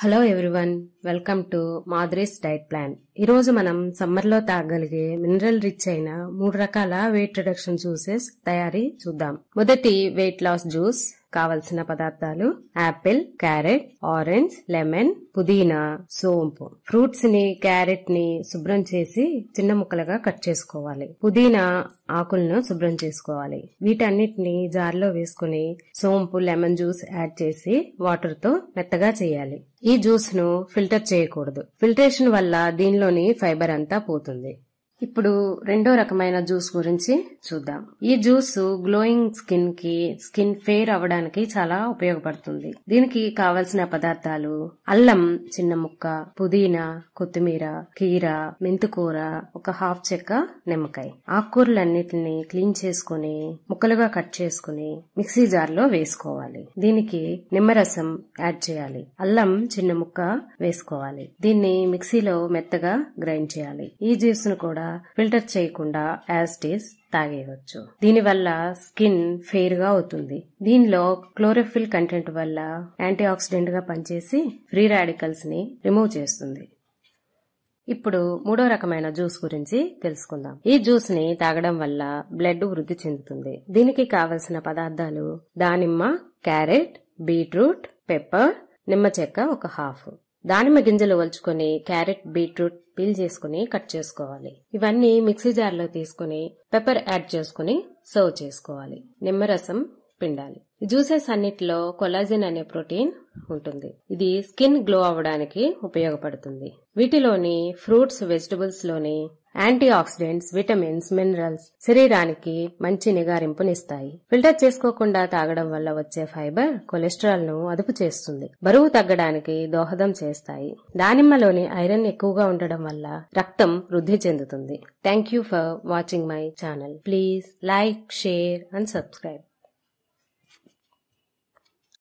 hello everyone welcome to మాద్రీస్ diet plan ఈరోజు మనం సమ్మర్లో తాగలిగే మినరల్ రిచ్ అయిన మూడు రకాల వెయిట్ రిడక్షన్ జ్యూసెస్ తయారీ చూద్దాం మొదటి వెయిట్ లాస్ జ్యూస్ కావలసిన పదార్థాలు యాపిల్ క్యారెట్ ఆరెంజ్ లెమన్ పుదీనా సోంపు ఫ్రూట్స్ ని క్యారెట్ ని శుభ్రం చేసి చిన్న ముక్కలుగా కట్ చేసుకోవాలి పుదీనా ఆకులను శుభ్రం చేసుకోవాలి వీటన్నిటిని జార్లో వేసుకుని సోంపు లెమన్ జ్యూస్ యాడ్ చేసి వాటర్ తో మెత్తగా చేయాలి ఈ జ్యూస్ ను ఫిల్టర్ చేయకూడదు ఫిల్టరేషన్ వల్ల దీనిలోని ఫైబర్ అంతా పోతుంది ఇప్పుడు రెండో రకమైన జ్యూస్ గురించి చూద్దాం ఈ జ్యూస్ గ్లోయింగ్ స్కిన్ కి స్కిన్ ఫేర్ అవడానికి చాలా ఉపయోగపడుతుంది దీనికి కావలసిన పదార్థాలు అల్లం చిన్న ముక్క పుదీనా కొత్తిమీర కీర మెంతుకూర ఒక హాఫ్ చెక్క నిమ్మకాయ ఆకుకూరలన్నిటిని క్లీన్ చేసుకుని ముక్కలుగా కట్ చేసుకుని మిక్సీ జార్ లో వేసుకోవాలి దీనికి నిమ్మరసం యాడ్ చేయాలి అల్లం చిన్న ముక్క వేసుకోవాలి దీన్ని మిక్సీలో మెత్తగా గ్రైండ్ చేయాలి ఈ జ్యూస్ ను కూడా ఫిల్టర్ చేయకుండా యాజ్ టీస్ తాగేయవచ్చు దీనివల్ల స్కిన్ ఫెయిర్ గా అవుతుంది దీనిలో క్లోరోఫిల్ కంటెంట్ వల్ల యాంటీ ఆక్సిడెంట్ గా పనిచేసి ఫ్రీ రాడికల్స్ ని రిమూవ్ చేస్తుంది ఇప్పుడు మూడో రకమైన జ్యూస్ గురించి తెలుసుకుందాం ఈ జ్యూస్ ని తాగడం వల్ల బ్లడ్ వృద్ధి చెందుతుంది దీనికి కావలసిన పదార్థాలు దానిమ్మ క్యారెట్ బీట్రూట్ పెప్పర్ నిమ్మ చెక్క ఒక హాఫ్ దానిమ్మ గింజలు వలుచుకొని క్యారెట్ బీట్రూట్ పీల్ చేసుకుని కట్ చేసుకోవాలి ఇవన్నీ మిక్సీ జార్లో తీసుకుని పెప్పర్ యాడ్ చేసుకుని సర్వ్ చేసుకోవాలి నిమ్మరసం పిండాలి జ్యూసెస్ అన్నిటిలో కొలాజిన్ అనే ప్రోటీన్ ఉంటుంది ఇది స్కిన్ గ్లో అవడానికి ఉపయోగపడుతుంది వీటిలోని ఫ్రూట్స్ వెజిటబుల్స్ లోని యాంటీ ఆక్సిడెంట్స్ విటమిన్స్ మినరల్స్ శరీరానికి మంచి నిగారింపునిస్తాయి ఫిల్టర్ చేసుకోకుండా తాగడం వల్ల వచ్చే ఫైబర్ కొలెస్ట్రాల్ ను అదుపు చేస్తుంది బరువు తగ్గడానికి దోహదం చేస్తాయి దానిమ్మలోని ఐరన్ ఎక్కువగా ఉండడం వల్ల రక్తం వృద్ధి చెందుతుంది thank you for watching my channel please like share and subscribe